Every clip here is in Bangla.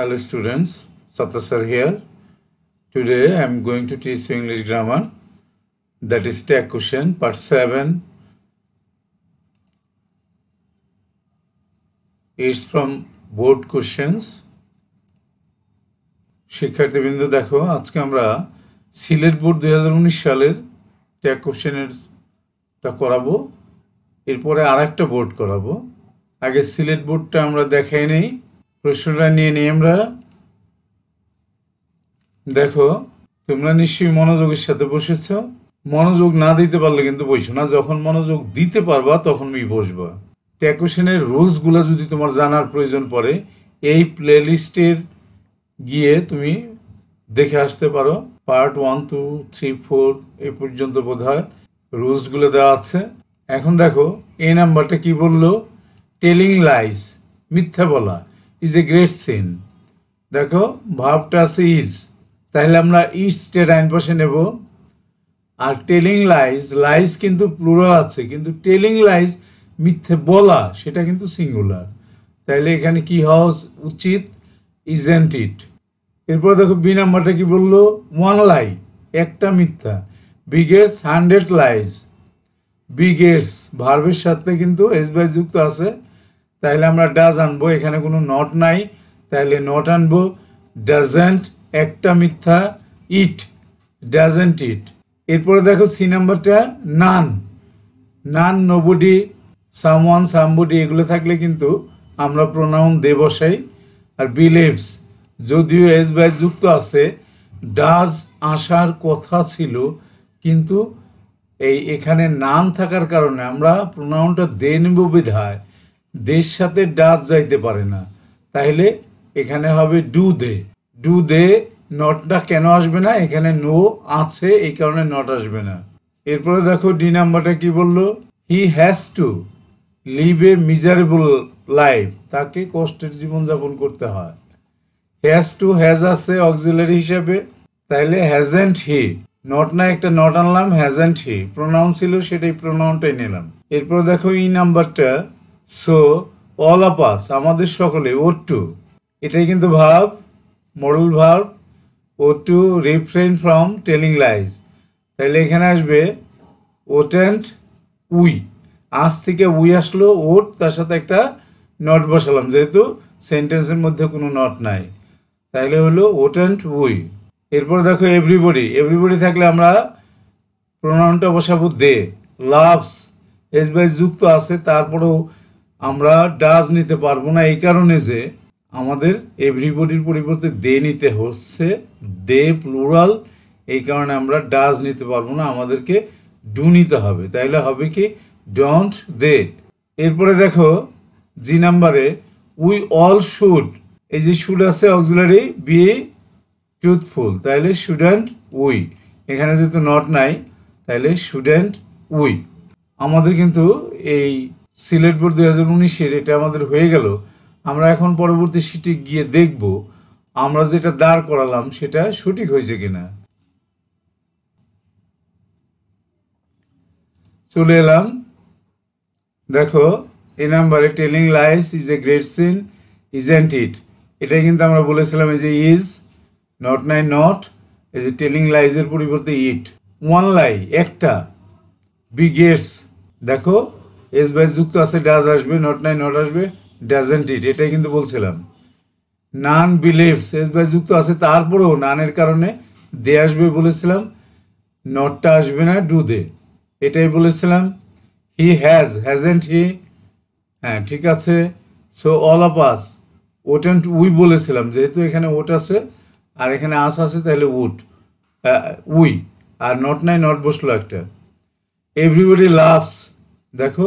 Hello students, Satasar here. Today I am going to teach you English grammar that is tag question part 7. It's from board questions. Shikhar শিক্ষার্থীবৃন্দ দেখো আজকে আমরা সিলেট বোর্ড দুই সালের ট্যাগ কোশ্চেনেরটা করাবো এরপরে arakta board korabo. করাবো আগে সিলেট বোর্ডটা আমরা দেখাই নেই প্রশ্নটা নিয়ে নিই আমরা দেখো তোমরা নিশ্চয়ই মনোযোগের সাথে বসেছ মনোযোগ না দিতে পারলে কিন্তু বসো না যখন মনোযোগ দিতে পারবা তখন তুমি বসবা ট্যাকোশনের রুলসগুলো যদি তোমার জানার প্রয়োজন পড়ে এই প্লেলিস্টের গিয়ে তুমি দেখে আসতে পারো part one two three four এ পর্যন্ত বোধ হয় রুলসগুলো দেওয়া আছে এখন দেখো এই নাম্বারটা কি বললো টেলিং লাইস মিথ্যা বলা ইজ এ গ্রেট সিন দেখো ভাবটা ইজ তাহলে আমরা ইজটা আইন পাশে নেব আর টেলিং লাইজ লাইজ কিন্তু প্লুরাল আছে কিন্তু টেলিং লাইজ মিথ্যে বলা সেটা কিন্তু সিঙ্গুলার তাহলে এখানে কি হওয়া উচিত ইজেন্ট ইট এরপর দেখো বি নাম্বারটা কি বললো ওয়ান লাই একটা মিথ্যা বিগেস হান্ড্রেড লাইজ বিগেস ভার্ভের সাথে কিন্তু এস বাই যুক্ত আছে তাহলে আমরা ডাজ আনবো এখানে কোনো নট নাই তাহলে নট আনবো ডাজেন্ট একটা মিথ্যা ইট ডাজেন্ট ইট এরপরে দেখো সি নাম্বারটা none none nobody someone somebody এগুলো থাকলে কিন্তু আমরা প্রোনাউন দে বসাই আর বিলিভস যদিও এস বাইস যুক্ত আছে ডাজ আসার কথা ছিল কিন্তু এই এখানে নান থাকার কারণে আমরা প্রোনাউনটা দে নেব বিধায় দেশ সাথে ডাচ যাইতে পারে না তাহলে এখানে হবে ডু দে ডু দে নটটা কেন আসবে না এখানে নো আছে এই কারণে নট আসবে না এরপরে দেখো ডি নাম্বারটা কি বললো he has to live a miserable life তাকে কষ্টের জীবনযাপন করতে হয় হ্যাজ টু হ্যাজ আছে অক্সিলারি হিসাবে তাহলে হ্যাজেন্ট হি নট না একটা নট আনলাম হ্যাজেন্ট হি প্রোনাউন ছিল সেটাই প্রোনাউনটাই নিলাম এরপর দেখো এই নাম্বারটা সো অল অফ আস আমাদের সকলে ওর টু এটাই কিন্তু ভাব মডেল ভাব ought to refrain from telling lies তাহলে এখানে আসবে ও অ্যান্ড উই আজ থেকে উই আসলো ওট তার সাথে একটা নট বসালাম যেহেতু সেন্টেন্সের মধ্যে কোনো নট নাই তাহলে হলো ওট অ্যান্ড উই এরপর দেখো এভরিবডি এভরিবডি থাকলে আমরা প্রণামটা বসাবো দে লাভস এস বাই যুক্ত আছে তারপরেও আমরা ডাজ নিতে পারবো না এই কারণে যে আমাদের এভরিবডির পরিবর্তে দে নিতে হচ্ছে দে প্লুরাল এই কারণে আমরা ডাজ নিতে পারবো না আমাদেরকে ডু নিতে হবে তাইলে হবে কি ডোন্ট দে এরপরে দেখো জি নাম্বারে উই অল শুড এই যে শুড আছে অক্সিলারি বি ট্রুথফুল তাইলে স্টুডেন্ট উই এখানে যেহেতু নট নাই তাইলে স্টুডেন্ট উই আমাদের কিন্তু এই সিলেট বোর্ড দু হাজার উনিশের এটা আমাদের হয়ে গেল আমরা এখন পরবর্তী সিটে গিয়ে দেখব আমরা যেটা দাঁড় করালাম সেটা সঠিক হয়েছে কিনা চলে এলাম দেখো এই নাম্বারে telling lies is a great sin isn't it এটা কিন্তু আমরা বলেছিলাম এই যে ইজ নট নাই নট এই যে টেলিং লাইজের পরিবর্তে ইট ওয়ান লাই একটা বি গেটস দেখো এস বাইস যুক্ত আছে ডাজ আসবে নট নাই নট আসবে ডাজেন্ট ইট এটাই কিন্তু বলছিলাম নান বিলিভস এস বাইস যুক্ত আছে তারপরেও নানের কারণে দে আসবে বলেছিলাম নটটা আসবে না ডু দে এটাই বলেছিলাম হি হ্যাজ হ্যাজেন্ট হি হ্যাঁ ঠিক আছে so all of us ought and we বলেছিলাম যেহেতু এখানে ওট আছে আর এখানে আস আছে তাহলে উট উই আর নট নাই নট বসলো একটা এভরিবডি লাভস দেখো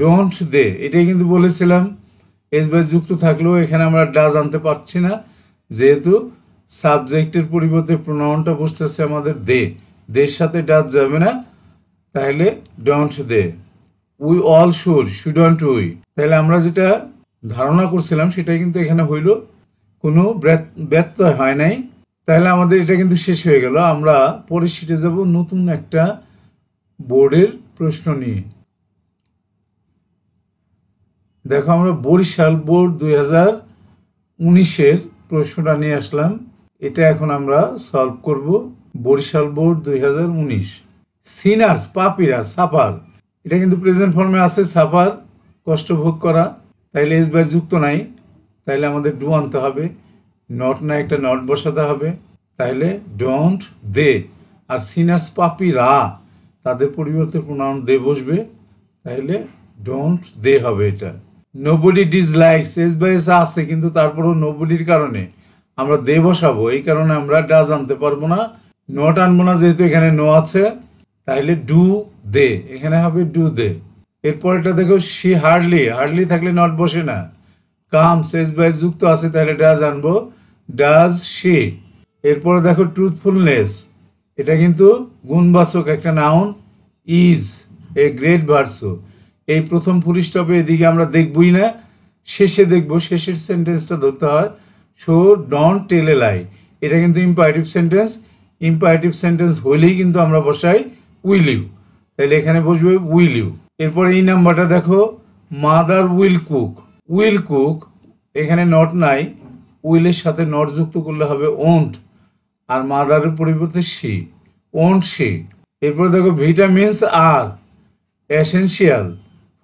ডোন্ট দে এটাই কিন্তু বলেছিলাম এস বাই যুক্ত থাকলেও এখানে আমরা ডাজ আনতে পারছি না যেহেতু সাবজেক্টের পরিবর্তে প্রোনাউনটা বসতেছে আমাদের দে দের সাথে ডাজ যাবে না তাহলে don't they we all should don't we তাহলে আমরা যেটা ধারণা করছিলাম সেটা কিন্তু এখানে হইল কোনো ব্যত্যয় হয় নাই তাহলে আমাদের এটা কিন্তু শেষ হয়ে গেল আমরা পরে সিটে যাব নতুন একটা বোর্ডের প্রশ্ন নিয়ে দেখো আমরা বরিশাল বোর্ড দুই হাজার উনিশের প্রশ্নটা নিয়ে আসলাম এটা এখন আমরা সলভ করব বরিশাল বোর্ড দুই হাজার উনিশ সিনার্স পাপিরা সাফার এটা কিন্তু প্রেজেন্ট ফর্মে আছে সাফার কষ্ট ভোগ করা তাইলে এস বাই যুক্ত নাই তাইলে আমাদের ডু আনতে হবে নট না একটা নট বসাতে হবে তাহলে ডোন্ট দে আর সিনার্স পাপিরা তাদের পরিবর্তে প্রণাম দে বসবে তাহলে ডোন্ট দে হবে এটা নোবলি ডিসলাইকস শেষ বয়সে এস আছে কিন্তু তারপরও নোবলির কারণে আমরা দে বসাবো এই কারণে আমরা ডাজ আনতে পারবো না নোট আনবো না যেহেতু এখানে নো আছে তাহলে ডু দে এখানে হবে ডু দে এরপরটা দেখো সি হার্ডলি হার্ডলি থাকলে নট বসে না কাম শেষ বয়স যুক্ত আছে তাহলে ডাজ আনবো ডাজ সি এরপরে দেখো ট্রুথফুলনেস এটা কিন্তু গুণবাসক একটা noun is a great verse এই প্রথম ফুল স্টপে এদিকে আমরা দেখবই না শেষে দেখব শেষের সেন্টেন্সটা ধরতে হয় সো ডন টেল এ লাই এটা কিন্তু ইম্পারেটিভ সেন্টেন্স ইম্পারেটিভ সেন্টেন্স হইলেই কিন্তু আমরা বসাই উইল ইউ তাহলে এখানে বসবে উইল ইউ এরপরে এই নাম্বারটা দেখো mother will cook will cook এখানে নট নাই উইলের সাথে নট যুক্ত করলে হবে ওন্ট আর মাদারের পরিবর্তে সি ওন্ট সি এরপরে দেখো vitamins are essential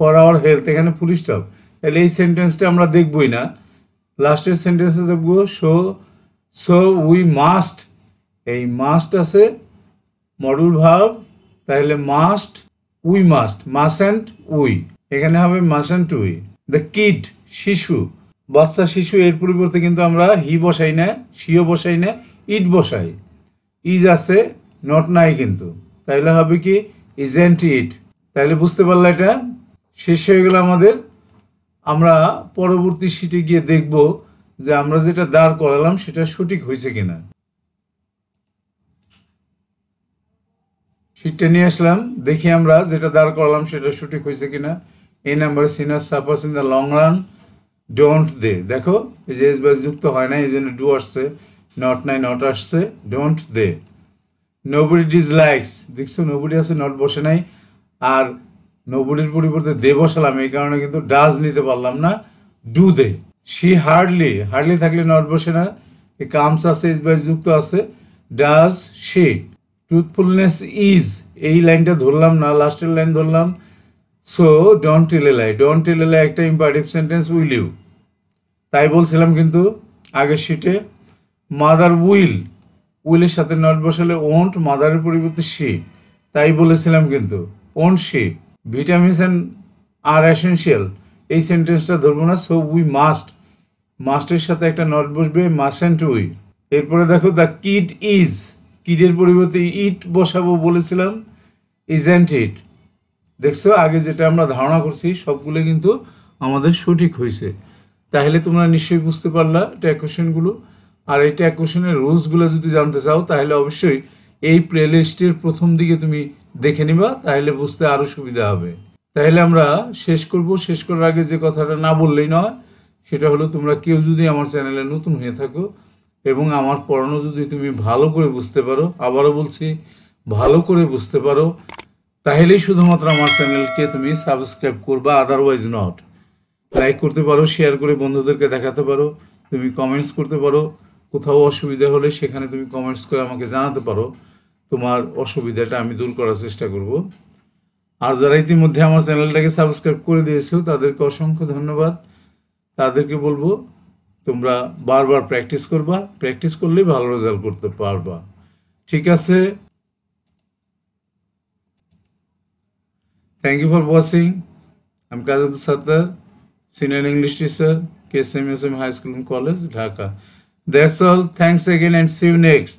for our health এখানে ফুল স্টপ তাহলে এই সেন্টেন্সটা আমরা দেখবই না লাস্টের সেন্টেন্সে দেখবো সো সো উই মাস্ট এই মাস্ট আছে মডুল ভাব তাহলে must we must mustn't we এখানে হবে মাসেন্ট উই দ্য কিড শিশু বাচ্চা শিশু এর পরিবর্তে কিন্তু আমরা হি বসাই না শিও বসাই না ইট বসাই ইজ আছে নট নাই কিন্তু তাইলে হবে কি ইজেন্ট ইট তাইলে বুঝতে পারলে এটা শেষ হয়ে গেল আমাদের আমরা পরবর্তী সিটে গিয়ে দেখব যে আমরা যেটা দাঁড় করালাম সেটা সঠিক হয়েছে কিনা সিটটা নিয়ে আসলাম দেখি আমরা যেটা দাঁড় করালাম সেটা সঠিক হয়েছে কিনা এই number sinner suffers in the long run don't they দেখো এই যে এসবাস যুক্ত হয় না এই জন্য ডু আসছে নট নাই নট আসছে don't they nobody dislikes দেখছো নোবডি আছে নট বসে নাই আর নবুলির পরিবর্তে দে বসালাম এই কারণে কিন্তু ডাজ নিতে পারলাম না do they C hardly hardly থাকলে নট বসে না কামস আছে ইজ যুক্ত আছে ডাজ সে ট্রুথফুলনেস ইজ এই লাইনটা ধরলাম না লাস্টের লাইন ধরলাম সো ডন টেলেলাই ডন টেলেলাই একটা ইম্পারটিভ সেন্টেন্স উইল ইউ তাই বলছিলাম কিন্তু আগের শিটে মাদার উইল উইলের সাথে নট বসালে ওন্ট মাদারের পরিবর্তে সে তাই বলেছিলাম কিন্তু won't she vitamins and are essential এই সেন্টেন্সটা ধরবো না সো উই মাস্ট মাস্টের সাথে একটা নট বসবে মাসেন্ট উই এরপরে দেখো দ্য কিড ইজ কিডের পরিবর্তে ইট বসাবো বলেছিলাম ইজ অ্যান্ড ইট দেখছো আগে যেটা আমরা ধারণা করছি সবগুলো কিন্তু আমাদের সঠিক হয়েছে তাহলে তোমরা নিশ্চয়ই বুঝতে পারলা ট্যাগ কোয়েশনগুলো আর এই ট্যাগ কোয়েশনের রুলসগুলো যদি জানতে চাও তাহলে অবশ্যই এই লিস্টের প্রথম দিকে তুমি দেখে নিবা তাহলে বুঝতে আরও সুবিধা হবে তাহলে আমরা শেষ করব শেষ করার আগে যে কথাটা না বললেই নয় সেটা হলো তোমরা কেউ যদি আমার চ্যানেলে নতুন হয়ে থাকো এবং আমার পড়ানো যদি তুমি ভালো করে বুঝতে পারো আবারও বলছি ভালো করে বুঝতে পারো তাহলেই শুধুমাত্র আমার চ্যানেলকে তুমি সাবস্ক্রাইব করবা আদারওয়াইজ নট লাইক করতে পারো শেয়ার করে বন্ধুদেরকে দেখাতে পারো তুমি কমেন্টস করতে পারো কোথাও অসুবিধা হলে সেখানে তুমি কমেন্টস করে আমাকে জানাতে পারো তোমার অসুবিধাটা আমি দূর করার চেষ্টা করব আর যারা ইতিমধ্যে আমার চ্যানেলটাকে সাবস্ক্রাইব করে দিয়েছো তাদেরকে অসংখ্য ধন্যবাদ তাদেরকে বলবো তোমরা বারবার প্র্যাকটিস করবা প্র্যাকটিস করলেই ভালো রেজাল্ট করতে পারবা ঠিক আছে থ্যাংক ইউ ফর ওয়াচিং আমি কাজব সাতার senior English teacher KSMSM High School and college Dhaka that's all thanks again and see you next